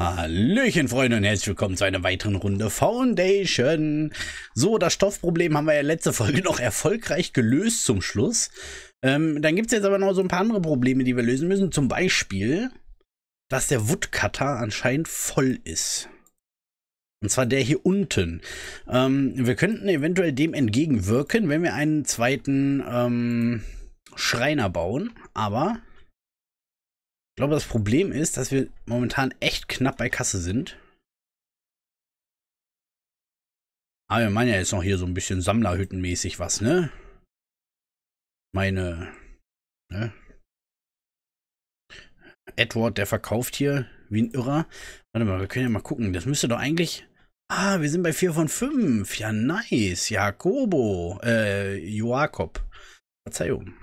Hallöchen, Freunde, und herzlich willkommen zu einer weiteren Runde Foundation. So, das Stoffproblem haben wir ja letzte Folge noch erfolgreich gelöst zum Schluss. Ähm, dann gibt es jetzt aber noch so ein paar andere Probleme, die wir lösen müssen. Zum Beispiel, dass der Woodcutter anscheinend voll ist. Und zwar der hier unten. Ähm, wir könnten eventuell dem entgegenwirken, wenn wir einen zweiten ähm, Schreiner bauen. Aber ich glaube, das Problem ist, dass wir momentan echt knapp bei Kasse sind. Aber wir meinen ja jetzt noch hier so ein bisschen Sammlerhüttenmäßig was, ne? Meine, ne? Edward, der verkauft hier wie ein Irrer. Warte mal, wir können ja mal gucken. Das müsste doch eigentlich... Ah, wir sind bei 4 von 5. Ja, nice. Jakobo. Äh, Joakob. Verzeihung.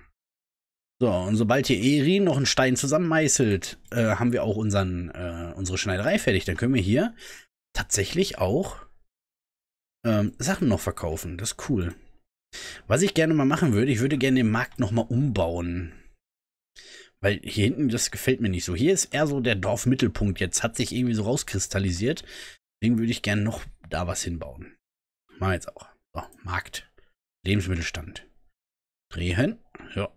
So, und sobald hier Erin noch einen Stein zusammenmeißelt, äh, haben wir auch unseren, äh, unsere Schneiderei fertig. Dann können wir hier tatsächlich auch ähm, Sachen noch verkaufen. Das ist cool. Was ich gerne mal machen würde, ich würde gerne den Markt nochmal umbauen. Weil hier hinten, das gefällt mir nicht so. Hier ist eher so der Dorfmittelpunkt jetzt. Hat sich irgendwie so rauskristallisiert. Deswegen würde ich gerne noch da was hinbauen. Machen wir jetzt auch. So, Markt. Lebensmittelstand. Drehen. Ja,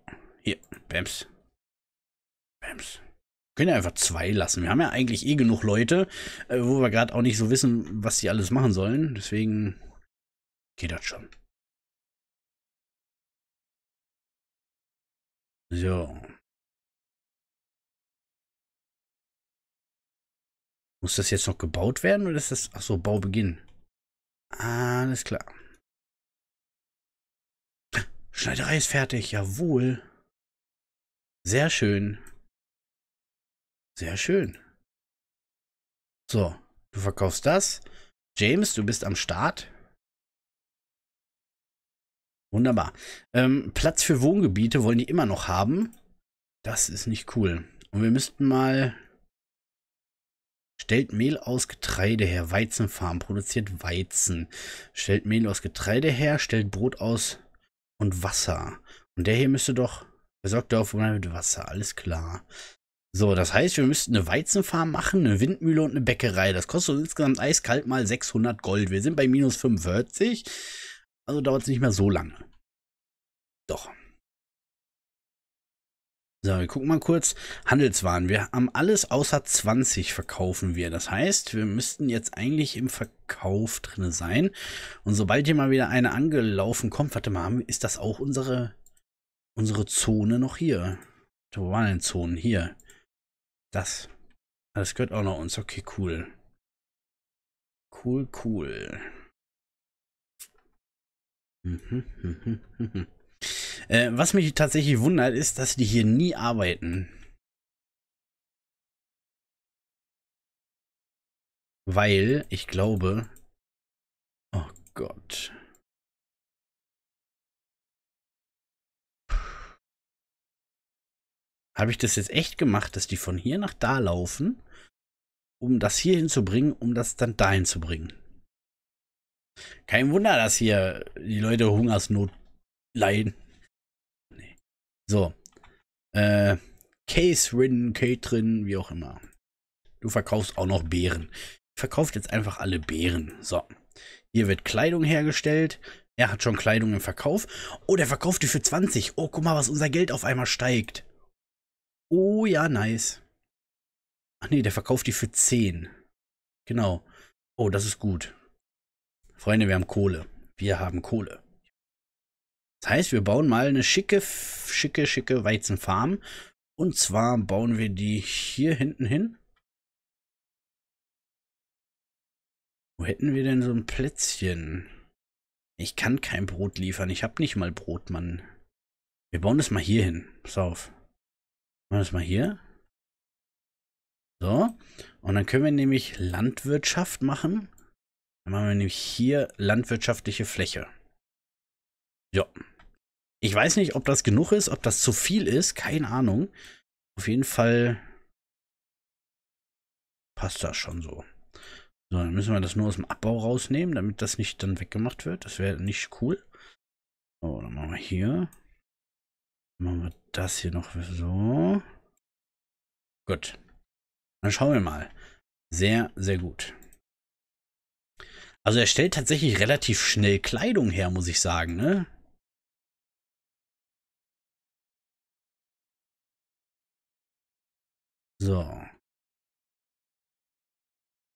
hier, Bams. Bams. können ja einfach zwei lassen. Wir haben ja eigentlich eh genug Leute, äh, wo wir gerade auch nicht so wissen, was sie alles machen sollen. Deswegen geht das schon. So. Muss das jetzt noch gebaut werden oder ist das... Achso, Baubeginn. Alles klar. Schneiderei ist fertig, jawohl. Sehr schön. Sehr schön. So, du verkaufst das. James, du bist am Start. Wunderbar. Ähm, Platz für Wohngebiete wollen die immer noch haben. Das ist nicht cool. Und wir müssten mal... Stellt Mehl aus Getreide her. Weizenfarm produziert Weizen. Stellt Mehl aus Getreide her. Stellt Brot aus und Wasser. Und der hier müsste doch Versorgte Aufnahme mit Wasser, alles klar. So, das heißt, wir müssten eine Weizenfarm machen, eine Windmühle und eine Bäckerei. Das kostet uns insgesamt eiskalt mal 600 Gold. Wir sind bei minus 45, also dauert es nicht mehr so lange. Doch. So, wir gucken mal kurz. Handelswaren. Wir haben alles außer 20 verkaufen wir. Das heißt, wir müssten jetzt eigentlich im Verkauf drin sein. Und sobald hier mal wieder eine angelaufen kommt, warte mal, ist das auch unsere unsere Zone noch hier. Wo waren denn Zonen? Hier. Das. Das gehört auch noch uns. Okay, cool. Cool, cool. Mhm, mhm, mhm. äh, was mich tatsächlich wundert, ist, dass die hier nie arbeiten. Weil, ich glaube... Oh Gott. Habe ich das jetzt echt gemacht, dass die von hier nach da laufen, um das hier hinzubringen, um das dann dahin zu bringen? Kein Wunder, dass hier die Leute Hungersnot leiden. Nee. So. Äh, Rin, Catherine, wie auch immer. Du verkaufst auch noch Beeren. Verkauft jetzt einfach alle Beeren. So. Hier wird Kleidung hergestellt. Er hat schon Kleidung im Verkauf. Oh, der verkauft die für 20. Oh, guck mal, was unser Geld auf einmal steigt. Oh ja, nice. Ach nee, der verkauft die für 10. Genau. Oh, das ist gut. Freunde, wir haben Kohle. Wir haben Kohle. Das heißt, wir bauen mal eine schicke, schicke, schicke Weizenfarm. Und zwar bauen wir die hier hinten hin. Wo hätten wir denn so ein Plätzchen? Ich kann kein Brot liefern. Ich habe nicht mal Brot, Mann. Wir bauen das mal hier hin. Pass auf. Machen wir das mal hier. So. Und dann können wir nämlich Landwirtschaft machen. Dann machen wir nämlich hier landwirtschaftliche Fläche. Ja. Ich weiß nicht, ob das genug ist, ob das zu viel ist. Keine Ahnung. Auf jeden Fall passt das schon so. So, dann müssen wir das nur aus dem Abbau rausnehmen, damit das nicht dann weggemacht wird. Das wäre nicht cool. So, dann machen wir hier Machen wir das hier noch so. Gut. Dann schauen wir mal. Sehr, sehr gut. Also er stellt tatsächlich relativ schnell Kleidung her, muss ich sagen, ne? So.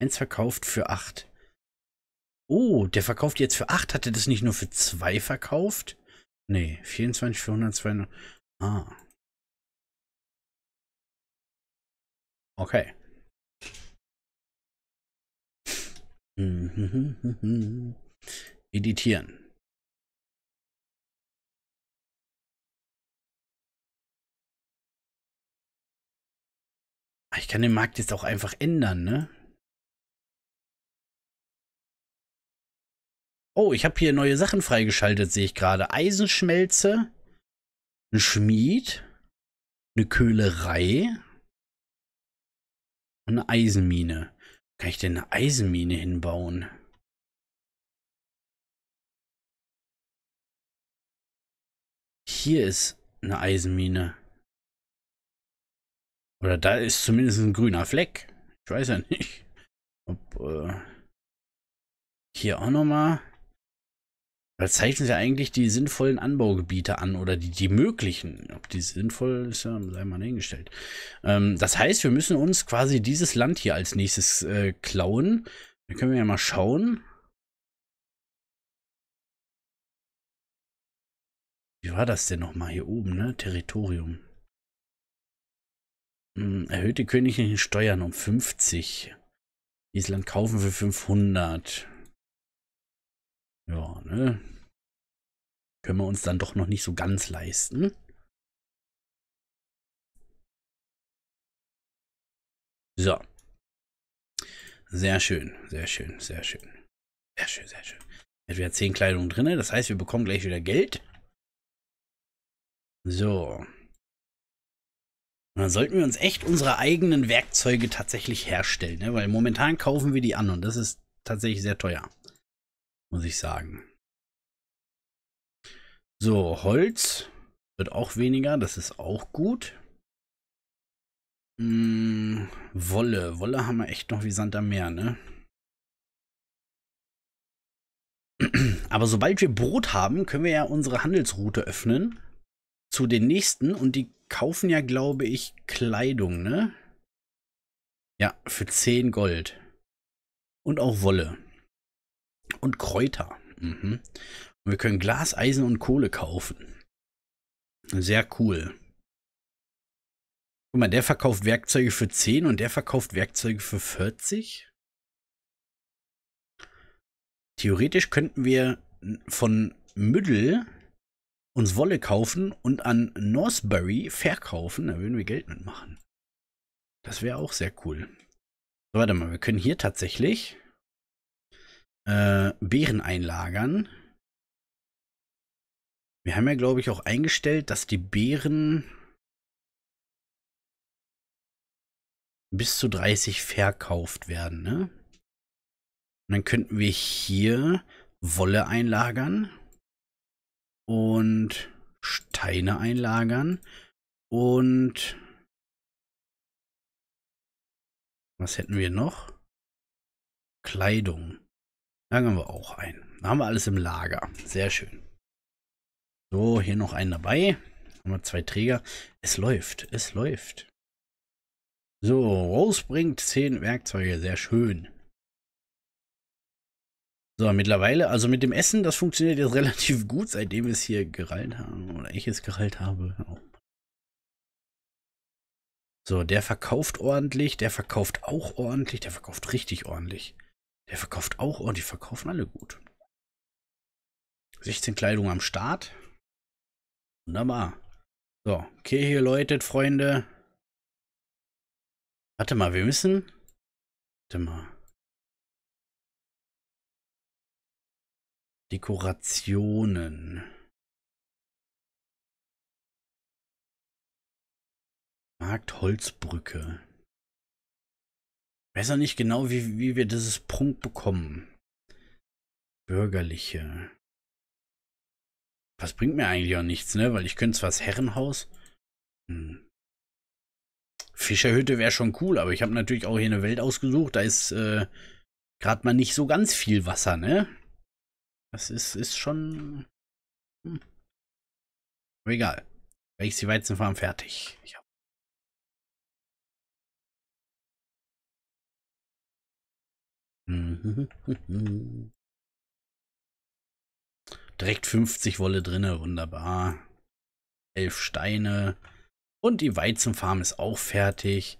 Eins verkauft für acht. Oh, der verkauft jetzt für acht. Hat er das nicht nur für zwei verkauft? Nee, 24 für 102. Ah. Okay. Mhm. Editieren. Ah, ich kann den Markt jetzt auch einfach ändern, ne? Oh, ich habe hier neue Sachen freigeschaltet, sehe ich gerade. Eisenschmelze, ein Schmied, eine Köhlerei und eine Eisenmine. Kann ich denn eine Eisenmine hinbauen? Hier ist eine Eisenmine. Oder da ist zumindest ein grüner Fleck. Ich weiß ja nicht. Ob, äh, hier auch nochmal. Weil es zeichnet eigentlich die sinnvollen Anbaugebiete an oder die, die möglichen. Ob die sinnvoll ist, ja, sei mal dahingestellt. Ähm, das heißt, wir müssen uns quasi dieses Land hier als nächstes äh, klauen. Da können wir ja mal schauen. Wie war das denn nochmal hier oben, ne? Territorium. Hm, erhöhte königlichen Steuern um 50. Dieses Land kaufen für 500. Ja, ne? Können wir uns dann doch noch nicht so ganz leisten. So. Sehr schön, sehr schön, sehr schön. Sehr schön, sehr schön. Jetzt wieder 10 Kleidung drin, ne? das heißt, wir bekommen gleich wieder Geld. So. Und dann sollten wir uns echt unsere eigenen Werkzeuge tatsächlich herstellen, ne? weil momentan kaufen wir die an und das ist tatsächlich sehr teuer muss ich sagen. So, Holz wird auch weniger, das ist auch gut. Hm, Wolle, Wolle haben wir echt noch wie Sand am Meer, ne? Aber sobald wir Brot haben, können wir ja unsere Handelsroute öffnen zu den nächsten und die kaufen ja, glaube ich, Kleidung, ne? Ja, für 10 Gold. Und auch Wolle und Kräuter. Mhm. Und wir können Glas, Eisen und Kohle kaufen. Sehr cool. Guck mal, der verkauft Werkzeuge für 10 und der verkauft Werkzeuge für 40. Theoretisch könnten wir von Müddel uns Wolle kaufen und an Northbury verkaufen. Da würden wir Geld mitmachen. Das wäre auch sehr cool. So, warte mal, wir können hier tatsächlich äh, Beeren einlagern. Wir haben ja, glaube ich, auch eingestellt, dass die Beeren bis zu 30 verkauft werden. Ne? Und dann könnten wir hier Wolle einlagern und Steine einlagern und was hätten wir noch? Kleidung. Lagern wir auch ein. Da haben wir alles im Lager. Sehr schön. So, hier noch einen dabei. Haben wir zwei Träger. Es läuft, es läuft. So, Rose bringt zehn Werkzeuge. Sehr schön. So, mittlerweile, also mit dem Essen, das funktioniert jetzt relativ gut, seitdem wir es hier gerallt haben. Oder ich es gerallt habe. Oh. So, der verkauft ordentlich, der verkauft auch ordentlich, der verkauft richtig ordentlich. Der verkauft auch und oh, die verkaufen alle gut. 16 Kleidung am Start. Wunderbar. So, Kirche läutet, Freunde. Warte mal, wir müssen. Warte mal. Dekorationen. Markt Holzbrücke weiß auch nicht genau, wie, wie wir dieses Punkt bekommen. Bürgerliche. Was bringt mir eigentlich auch nichts, ne? Weil ich könnte zwar das Herrenhaus. Hm. Fischerhütte wäre schon cool, aber ich habe natürlich auch hier eine Welt ausgesucht. Da ist äh, gerade mal nicht so ganz viel Wasser, ne? Das ist, ist schon. Hm. Aber egal. Welches die Weizenfarm fertig. Ich Mhm. Direkt 50 Wolle drinne, wunderbar. 11 Steine. Und die Weizenfarm ist auch fertig.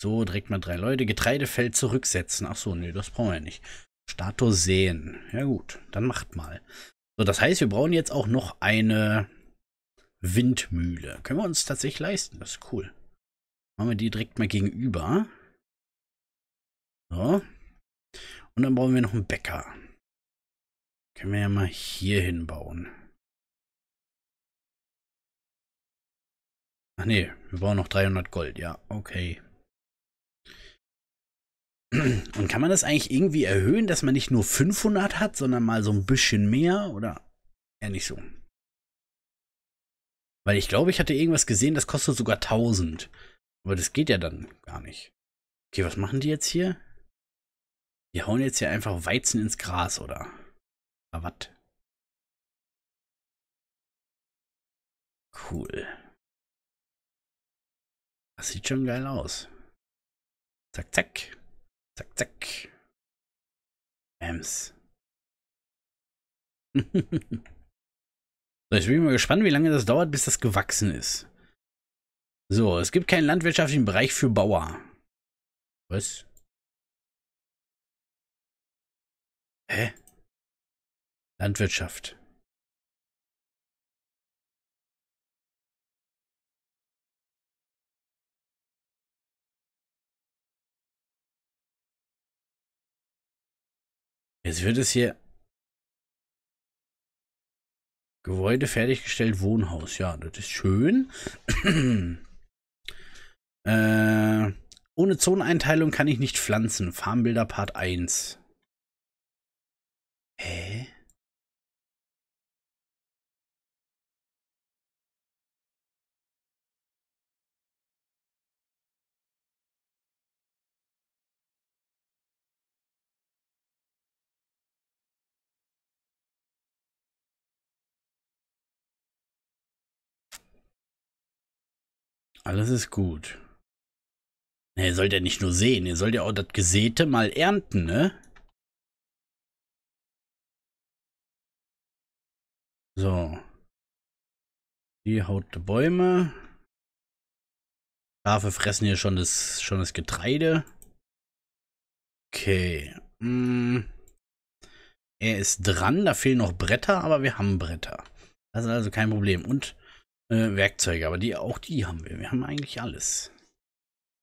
So, direkt mal drei Leute. Getreidefeld zurücksetzen. Achso, so, nee, das brauchen wir nicht. Status sehen. Ja gut, dann macht mal. So, das heißt, wir brauchen jetzt auch noch eine Windmühle. Können wir uns tatsächlich leisten. Das ist cool. Machen wir die direkt mal gegenüber. So, und dann brauchen wir noch einen Bäcker. Können wir ja mal hier hinbauen. Ach nee, wir brauchen noch 300 Gold. Ja, okay. Und kann man das eigentlich irgendwie erhöhen, dass man nicht nur 500 hat, sondern mal so ein bisschen mehr? Oder eher nicht so. Weil ich glaube, ich hatte irgendwas gesehen, das kostet sogar 1000. Aber das geht ja dann gar nicht. Okay, was machen die jetzt hier? Wir hauen jetzt hier einfach Weizen ins Gras, oder? Aber was? Cool. Das sieht schon geil aus. Zack, zack. Zack, zack. Ems. so, ich bin mal gespannt, wie lange das dauert, bis das gewachsen ist. So, es gibt keinen landwirtschaftlichen Bereich für Bauer. Was? Hä? Landwirtschaft. Jetzt wird es hier Gebäude fertiggestellt, Wohnhaus. Ja, das ist schön. äh, ohne Zoneinteilung kann ich nicht pflanzen. Farmbilder Part 1. Hä? Alles ist gut. Ne, ihr sollt ja nicht nur sehen, ihr sollt ja auch das Gesäte mal ernten, ne? So. Die haut Bäume. Schafe fressen hier schon das, schon das Getreide. Okay. Hm. Er ist dran. Da fehlen noch Bretter, aber wir haben Bretter. Das ist also kein Problem. Und äh, Werkzeuge, aber die, auch die haben wir. Wir haben eigentlich alles.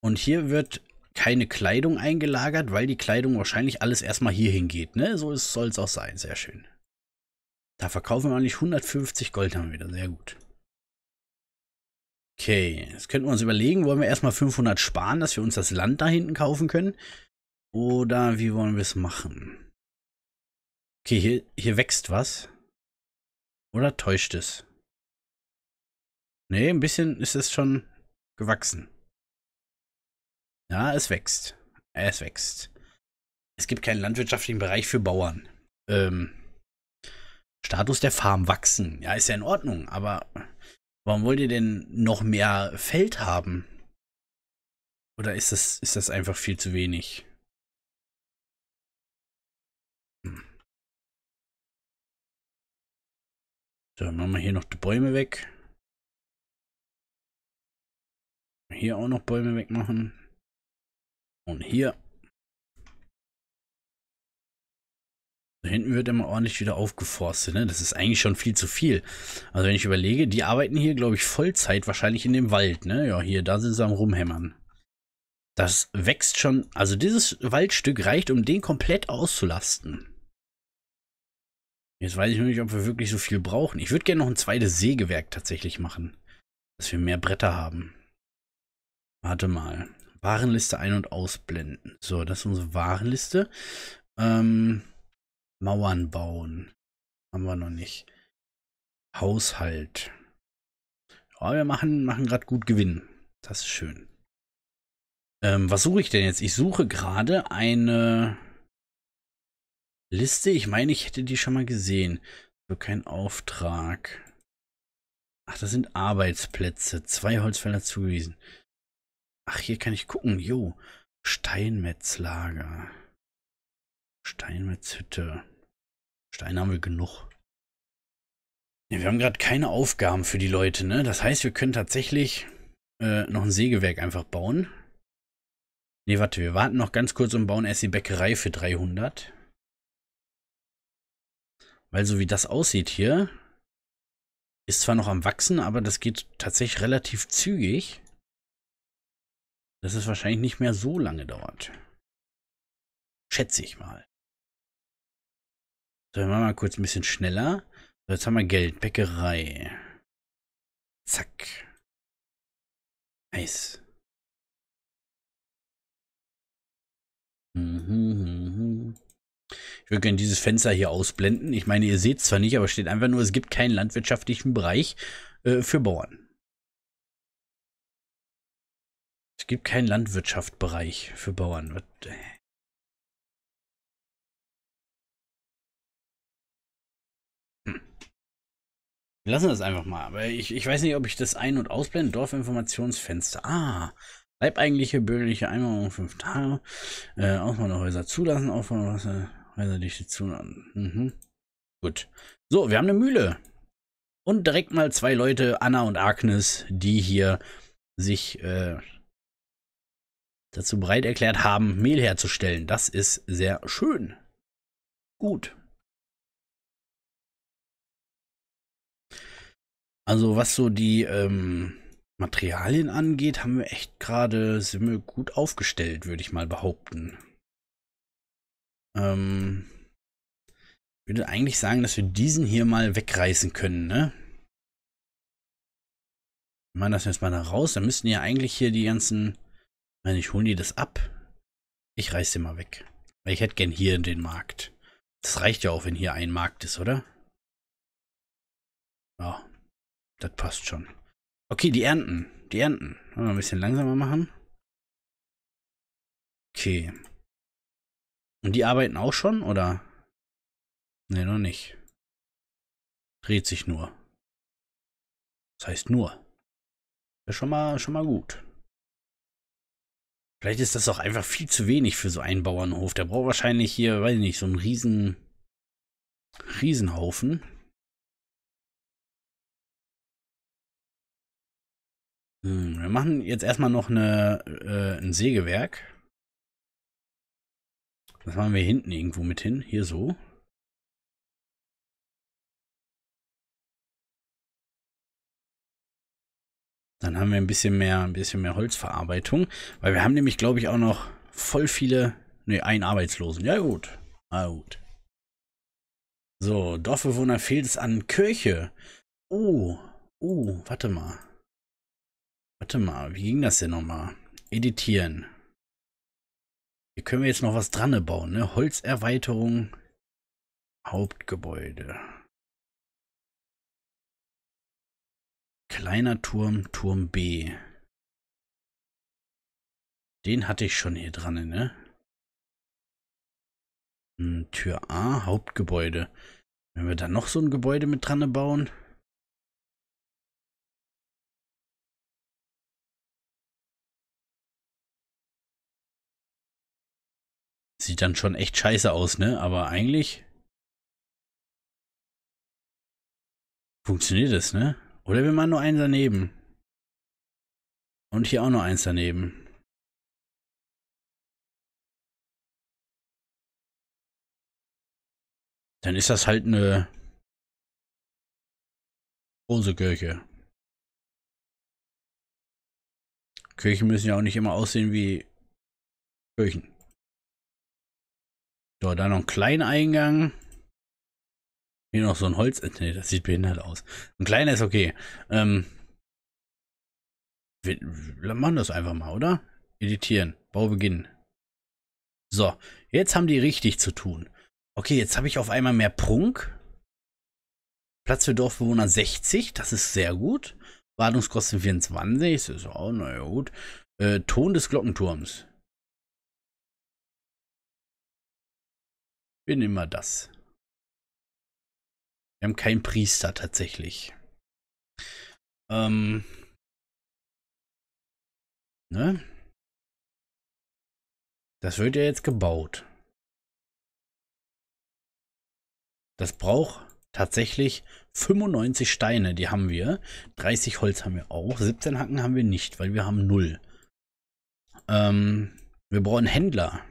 Und hier wird keine Kleidung eingelagert, weil die Kleidung wahrscheinlich alles erstmal hier hingeht. Ne? So soll es auch sein. Sehr schön. Da verkaufen wir eigentlich 150 Gold haben wir wieder. Sehr gut. Okay, jetzt könnten wir uns überlegen, wollen wir erstmal 500 sparen, dass wir uns das Land da hinten kaufen können? Oder wie wollen wir es machen? Okay, hier, hier wächst was. Oder täuscht es? Ne, ein bisschen ist es schon gewachsen. Ja, es wächst. Es wächst. Es gibt keinen landwirtschaftlichen Bereich für Bauern. Ähm, Status der Farm wachsen. Ja, ist ja in Ordnung, aber warum wollt ihr denn noch mehr Feld haben? Oder ist das, ist das einfach viel zu wenig? Hm. So, machen wir hier noch die Bäume weg. Hier auch noch Bäume wegmachen. Und hier. Da hinten wird immer ordentlich wieder aufgeforstet, ne? Das ist eigentlich schon viel zu viel. Also wenn ich überlege, die arbeiten hier, glaube ich, Vollzeit wahrscheinlich in dem Wald, ne? Ja, hier, da sind sie am rumhämmern. Das wächst schon, also dieses Waldstück reicht, um den komplett auszulasten. Jetzt weiß ich noch nicht, ob wir wirklich so viel brauchen. Ich würde gerne noch ein zweites Sägewerk tatsächlich machen. Dass wir mehr Bretter haben. Warte mal. Warenliste ein- und ausblenden. So, das ist unsere Warenliste. Ähm, Mauern bauen. Haben wir noch nicht. Haushalt. Aber wir machen, machen gerade gut Gewinn. Das ist schön. Ähm, was suche ich denn jetzt? Ich suche gerade eine Liste. Ich meine, ich hätte die schon mal gesehen. So kein Auftrag. Ach, das sind Arbeitsplätze. Zwei Holzfelder zugewiesen. Ach, hier kann ich gucken. Jo. Steinmetzlager. Steinmetzhütte. Stein haben wir genug. Ja, wir haben gerade keine Aufgaben für die Leute, ne? Das heißt, wir können tatsächlich äh, noch ein Sägewerk einfach bauen. Ne, warte, wir warten noch ganz kurz und bauen erst die Bäckerei für 300. Weil so wie das aussieht hier, ist zwar noch am Wachsen, aber das geht tatsächlich relativ zügig. Dass es wahrscheinlich nicht mehr so lange dauert. Schätze ich mal. So, wir machen mal kurz ein bisschen schneller. So, jetzt haben wir Geld. Bäckerei. Zack. Nice. Mhm, mhm, mhm. Ich würde gerne dieses Fenster hier ausblenden. Ich meine, ihr seht es zwar nicht, aber steht einfach nur, es gibt keinen landwirtschaftlichen Bereich äh, für Bauern. Es gibt keinen Landwirtschaftsbereich für Bauern. Was? Lassen Wir lassen das einfach mal. Aber ich, ich weiß nicht, ob ich das ein- und ausblende. Dorfinformationsfenster. Ah, leibeigentliche bürgerliche Einwanderung fünf Tage. Äh, Auswanderhäuser zulassen, Auswanderhäuser dichte zulassen. Mhm. Gut. So, wir haben eine Mühle. Und direkt mal zwei Leute, Anna und Agnes, die hier sich äh, dazu bereit erklärt haben, Mehl herzustellen. Das ist sehr schön. Gut. Also was so die ähm, Materialien angeht, haben wir echt gerade sind gut aufgestellt, würde ich mal behaupten. Ähm, würde eigentlich sagen, dass wir diesen hier mal wegreißen können, ne? Ich meine das jetzt mal da raus. Dann müssten ja eigentlich hier die ganzen. Ich meine, ich hole die das ab. Ich reiße den mal weg. Weil ich hätte gern hier den Markt. Das reicht ja auch, wenn hier ein Markt ist, oder? Ja, das passt schon. Okay, die Ernten. Die Ernten. Wollen wir ein bisschen langsamer machen? Okay. Und die arbeiten auch schon, oder? Ne, noch nicht. Dreht sich nur. Das heißt nur. Ja, schon mal, schon mal gut. Vielleicht ist das auch einfach viel zu wenig für so einen Bauernhof. Der braucht wahrscheinlich hier, weiß ich nicht, so einen riesen Riesenhaufen. Hm, wir machen jetzt erstmal noch eine, äh, ein Sägewerk. Das machen wir hinten irgendwo mit hin. Hier so. Dann haben wir ein bisschen mehr, ein bisschen mehr Holzverarbeitung. Weil wir haben nämlich, glaube ich, auch noch voll viele. Ne, einen Arbeitslosen. Ja gut. Ah gut. So, Dorfbewohner fehlt es an Kirche. Oh, oh, warte mal. Warte mal, wie ging das denn nochmal? Editieren. Hier können wir jetzt noch was dran bauen, ne? Holzerweiterung, Hauptgebäude. Kleiner Turm, Turm B. Den hatte ich schon hier dran, ne? Hm, Tür A, Hauptgebäude. Wenn wir da noch so ein Gebäude mit dran bauen. sieht dann schon echt scheiße aus, ne? Aber eigentlich funktioniert es, ne? Oder wir machen nur eins daneben. Und hier auch noch eins daneben. Dann ist das halt eine große Kirche. Kirchen müssen ja auch nicht immer aussehen wie Kirchen. So, da noch ein kleiner Eingang. Hier noch so ein Holz. Ne, das sieht behindert aus. Ein kleiner ist okay. Ähm, wir, wir machen das einfach mal, oder? Editieren. Bau beginnen. So, jetzt haben die richtig zu tun. Okay, jetzt habe ich auf einmal mehr Prunk. Platz für Dorfbewohner 60, das ist sehr gut. Wartungskosten 24, das ist auch, naja gut. Äh, Ton des Glockenturms. Wir nehmen mal das. Wir haben keinen Priester tatsächlich. Ähm. Ne? Das wird ja jetzt gebaut. Das braucht tatsächlich 95 Steine, die haben wir. 30 Holz haben wir auch. 17 Hacken haben wir nicht, weil wir haben 0. Ähm, wir brauchen Händler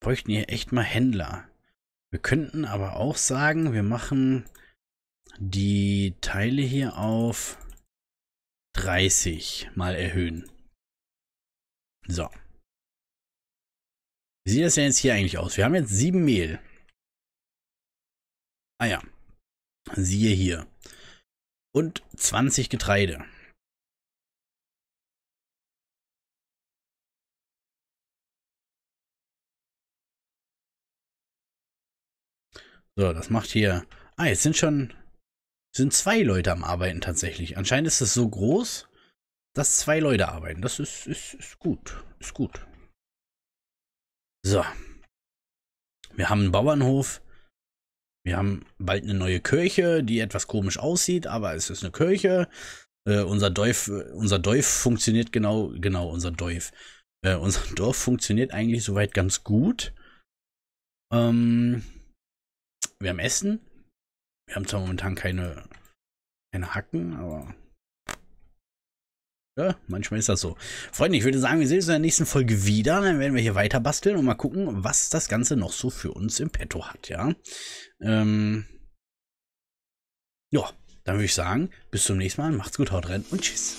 bräuchten hier echt mal Händler. Wir könnten aber auch sagen, wir machen die Teile hier auf 30 mal erhöhen. So. Wie sieht das denn jetzt hier eigentlich aus? Wir haben jetzt sieben Mehl. Ah ja. Siehe hier. Und 20 Getreide. So, das macht hier. Ah, jetzt sind schon. Sind zwei Leute am Arbeiten tatsächlich. Anscheinend ist es so groß, dass zwei Leute arbeiten. Das ist, ist, ist gut. Ist gut. So. Wir haben einen Bauernhof. Wir haben bald eine neue Kirche, die etwas komisch aussieht, aber es ist eine Kirche. Äh, unser Dorf, unser Dorf funktioniert genau, genau, unser Dorf. Äh, unser Dorf funktioniert eigentlich soweit ganz gut. Ähm, wir haben Essen. Wir haben zwar momentan keine, keine Hacken, aber ja, manchmal ist das so. Freunde, ich würde sagen, wir sehen uns in der nächsten Folge wieder. Dann werden wir hier weiter basteln und mal gucken, was das Ganze noch so für uns im Petto hat, ja. Ähm, ja, dann würde ich sagen, bis zum nächsten Mal. Macht's gut, haut rein und tschüss.